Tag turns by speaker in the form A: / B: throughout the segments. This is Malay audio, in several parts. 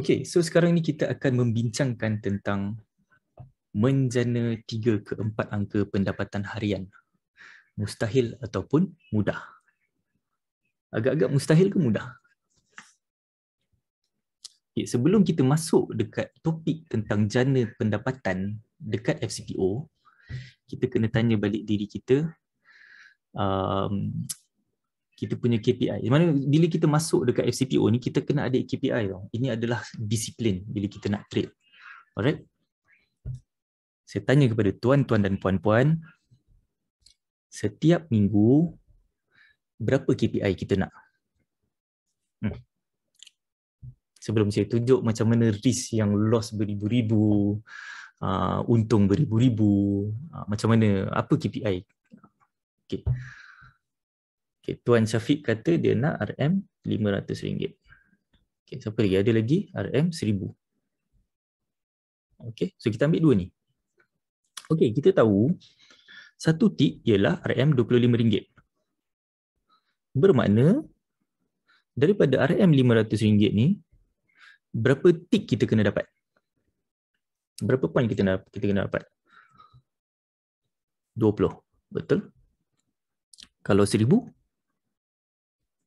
A: Okay, so sekarang ni kita akan membincangkan tentang menjana tiga ke empat angka pendapatan harian. Mustahil ataupun mudah. Agak-agak mustahil ke mudah? Okay, sebelum kita masuk dekat topik tentang jana pendapatan dekat FCPO, kita kena tanya balik diri kita um, kita punya KPI. Di mana bila kita masuk dekat FCPO ni kita kena ada KPI tau. Ini adalah disiplin bila kita nak trade. Alright. Saya tanya kepada tuan-tuan dan puan-puan setiap minggu berapa KPI kita nak? Hmm. Sebelum saya tunjuk macam mana risk yang loss beribu-ribu, uh, untung beribu-ribu, uh, macam mana apa KPI? Okay. Okay, Tuan Syafiq kata dia nak RM500. Okay, siapa lagi? Ada lagi RM1,000. Okay, so kita ambil dua ni. Okay, kita tahu satu tik ialah RM25. Bermakna daripada RM500 ni, berapa tik kita kena dapat? Berapa poin kita nak kita kena dapat? 20. Betul? Kalau 1000,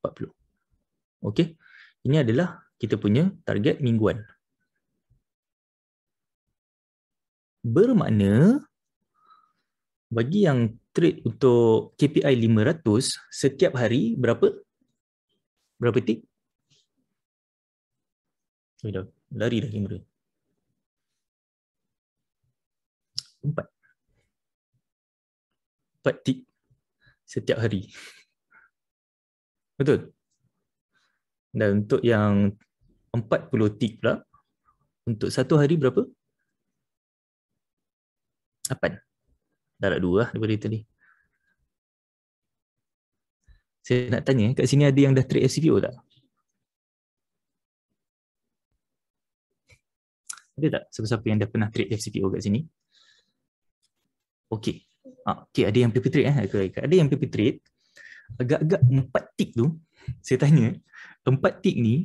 A: 40. Okey. Ini adalah kita punya target mingguan. Bermakna bagi yang trade untuk KPI 500 setiap hari berapa? Berapa tik? Oh, dah lari dah kamera. Empat. Empat tik setiap hari. Betul. Dan untuk yang 40 tik pula, untuk satu hari berapa? 8. Darat 2 lah daripada ni. Saya nak tanya, kat sini ada yang dah trade FCPO tak? Ada tak siapa-siapa yang dah pernah trade FCPO kat sini? Okay. Ah, okay, ada yang pipi trade. Eh? Ada yang pipi trade agak-agak hmm. empat tik tu, saya tanya, empat tik ni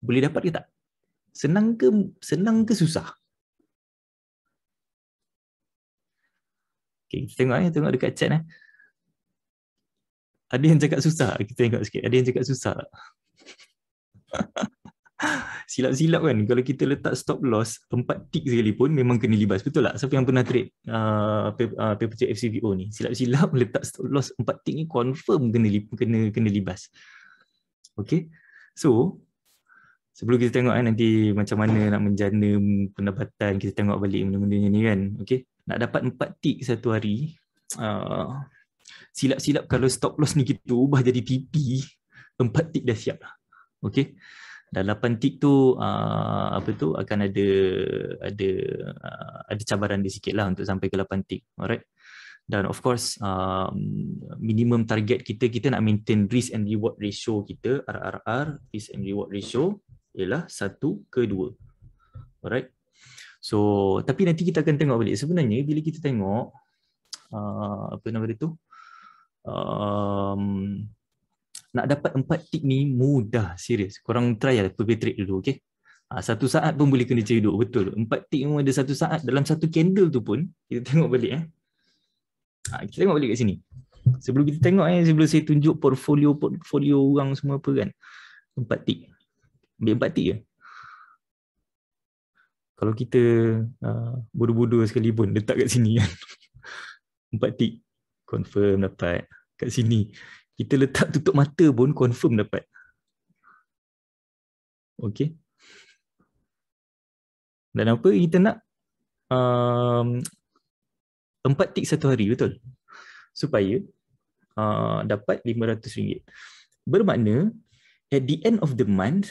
A: boleh dapat ke tak? Senang ke senang ke susah? Okay, kita tengok, eh, tengok dekat chat eh. Ada yang cakap susah, kita tengok sikit. Ada yang cakap susah silap-silap kan kalau kita letak stop loss empat tick sekalipun memang kena libas betul tak siapa yang pernah trade uh, paper, uh, paper check ni silap-silap letak stop loss empat tick ni confirm kena kena kena libas okay so sebelum kita tengok kan nanti macam mana nak menjana pendapatan kita tengok balik benda-benda ni kan okay nak dapat empat tick satu hari uh, silap-silap kalau stop loss ni kita ubah jadi TP empat tick dah siap lah okay dalam pentik tu uh, apa tu akan ada ada uh, ada cabaran di sikit lah untuk sampai ke 8 tick alright dan of course uh, minimum target kita kita nak maintain risk and reward ratio kita RRR risk and reward ratio ialah satu ke dua, alright so tapi nanti kita akan tengok balik sebenarnya bila kita tengok uh, apa nama dia tu um, nak dapat empat tik ni mudah serius korang try lah pergi trade dulu okay ha, satu saat pun boleh kena cari betul empat tik pun ada satu saat dalam satu candle tu pun kita tengok balik eh ha, kita tengok balik kat sini sebelum kita tengok eh sebelum saya tunjuk portfolio portfolio orang semua apa kan empat tik ambil empat tik je kalau kita uh, bodoh-bodoh sekali pun letak kat sini kan empat tik confirm dapat kat sini kita letak tutup mata pun confirm dapat. Okay. Dan apa kita nak? Um, empat tik satu hari betul? Supaya uh, dapat ratus ringgit. Bermakna at the end of the month,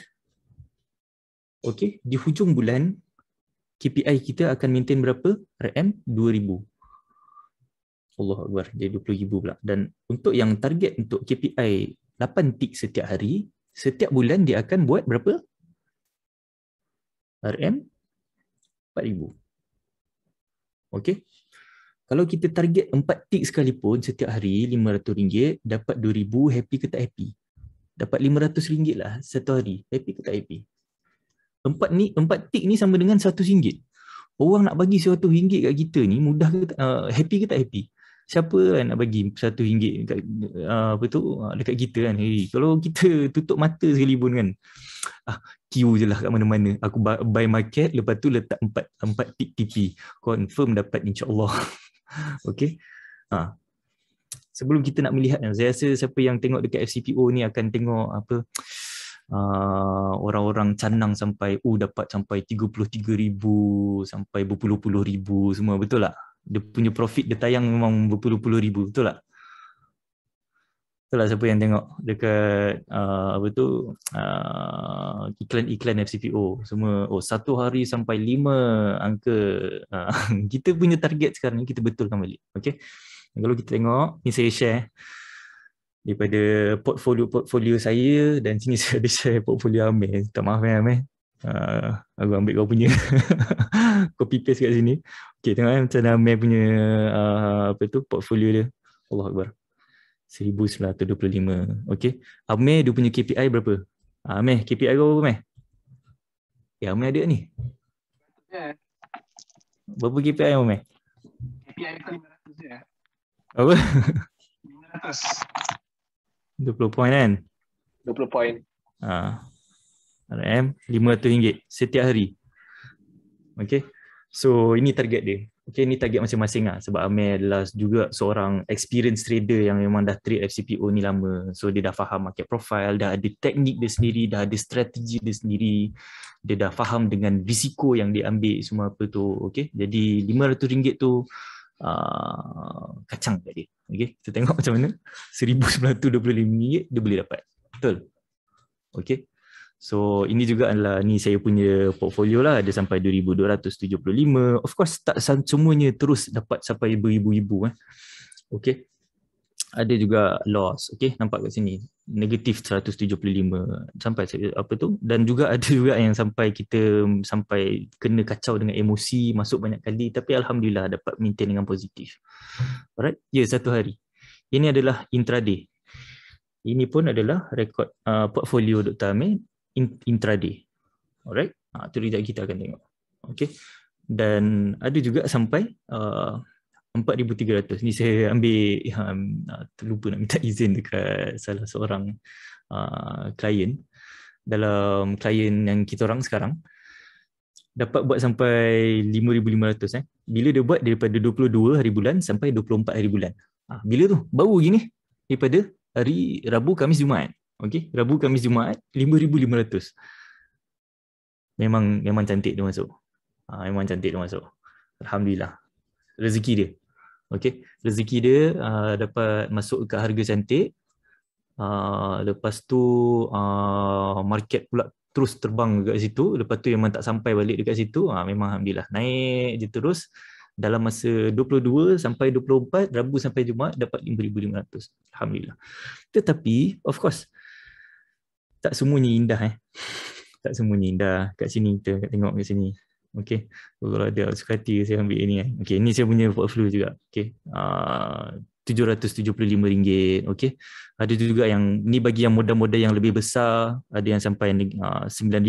A: okay, di hujung bulan, KPI kita akan maintain berapa? RM2,000. Allah Akbar, dia 20,000 pula. Dan untuk yang target untuk KPI 8 tick setiap hari, setiap bulan dia akan buat berapa? RM 4,000. Okay. Kalau kita target 4 tick sekalipun setiap hari RM500, dapat RM2,000, happy ke tak happy? Dapat RM500 lah satu hari, happy ke tak happy? Empat ni, empat tick ni sama dengan RM100. Orang nak bagi RM100 kat kita ni, mudah ke tak, uh, happy ke tak happy? siapa kan nak bagi satu ringgit dekat uh, apa tu ah, dekat kita kan hey, kalau kita tutup mata sekalipun kan ah kiu je lah kat mana-mana aku buy market lepas tu letak empat empat tip TP confirm dapat Allah. okay ha. Ah. sebelum kita nak melihat kan, saya rasa siapa yang tengok dekat FCPO ni akan tengok apa Uh, orang-orang canang sampai uh, dapat sampai 33 ribu sampai berpuluh-puluh ribu semua betul tak? dia punya profit dia tayang memang berpuluh-puluh ribu betul lah, Betul tak siapa yang tengok dekat uh, apa tu uh, iklan-iklan FCPO semua oh satu hari sampai lima angka uh, kita punya target sekarang ni kita betulkan balik okey kalau kita tengok ni saya share eh, daripada portfolio-portfolio saya dan sini saya ada share portfolio Amir tak maaf ya Amir uh, aku ambil kau punya copy paste kat sini Okay tengok kan macam mana Mel punya uh, apa tu portfolio dia. Allah Akbar. 1925. Okay. Amir dia punya KPI berapa? Amir ah, KPI kau berapa Mel? Ya Amir ada ni? Berapa KPI Amir? KPI kau 500 je. Apa? 500. 20 poin kan? 20 poin. Ha. RM 500 setiap hari. Okay. So ini target dia. Okay, ini target masing-masing lah sebab Amir adalah juga seorang experienced trader yang memang dah trade FCPO ni lama. So dia dah faham market profile, dah ada teknik dia sendiri, dah ada strategi dia sendiri. Dia dah faham dengan risiko yang dia ambil semua apa tu. Okay, jadi RM500 tu uh, kacang kat dia. Okay, kita tengok macam mana. RM1,925 dia boleh dapat. Betul? Okay. So ini juga adalah ni saya punya portfolio lah ada sampai 2275. Of course tak semuanya terus dapat sampai beribu-ibu eh. Okay. Ada juga loss. Okay. Nampak kat sini. Negatif 175 sampai apa tu. Dan juga ada juga yang sampai kita sampai kena kacau dengan emosi masuk banyak kali. Tapi Alhamdulillah dapat maintain dengan positif. Alright. Ya yeah, satu hari. Ini adalah intraday. Ini pun adalah rekod uh, portfolio Dr. Amir intraday. Alright, ha, itu result kita akan tengok. Okay, dan ada juga sampai uh, 4,300. Ni saya ambil, um, uh, terlupa nak minta izin dekat salah seorang uh, klien dalam klien yang kita orang sekarang dapat buat sampai 5500 eh bila dia buat daripada 22 hari bulan sampai 24 hari bulan ah bila tu baru gini daripada hari Rabu Kamis Jumaat Okey, Rabu Khamis Jumaat 5500. Memang memang cantik dia masuk. Ha, memang cantik dia masuk. Alhamdulillah. Rezeki dia. Okey, rezeki dia uh, dapat masuk ke harga cantik. Uh, lepas tu uh, market pula terus terbang dekat situ. Lepas tu memang tak sampai balik dekat situ. Ha, memang alhamdulillah naik je terus dalam masa 22 sampai 24 Rabu sampai Jumaat dapat 5500. Alhamdulillah. Tetapi of course tak semuanya indah eh. Tak semuanya indah kat sini kita kat tengok kat sini. Okey. Kalau ada suka hati saya ambil ini eh. Okey, ini saya punya portfolio juga. Okey. Ah, uh, RM775. Okey. Ada juga yang ni bagi yang moda-moda yang lebih besar, ada yang sampai uh, ah, 9000.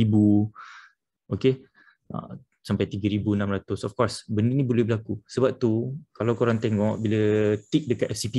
A: Okey. Uh, sampai 3600 of course benda ni boleh berlaku sebab tu kalau korang tengok bila tick dekat FCP